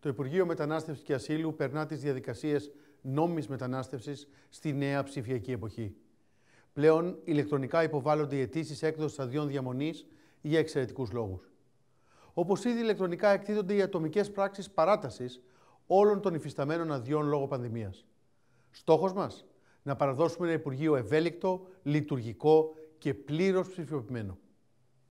Το Υπουργείο Μετανάστευσης και Ασύλου περνά τις διαδικασίες νόμιμης μετανάστευσης στη νέα ψηφιακή εποχή. Πλέον ηλεκτρονικά υποβάλλονται οι αιτήσεις έκδοσης αδειών διαμονής για εξαιρετικούς λόγους. Όπως ήδη ηλεκτρονικά εκτίθονται οι ατομικές πράξεις παράτασης όλων των υφισταμένων αδειών λόγω πανδημίας. Στόχος μας, να παραδώσουμε ένα Υπουργείο ευέλικτο, λειτουργικό και πλήρως ψηφιοποιημένο.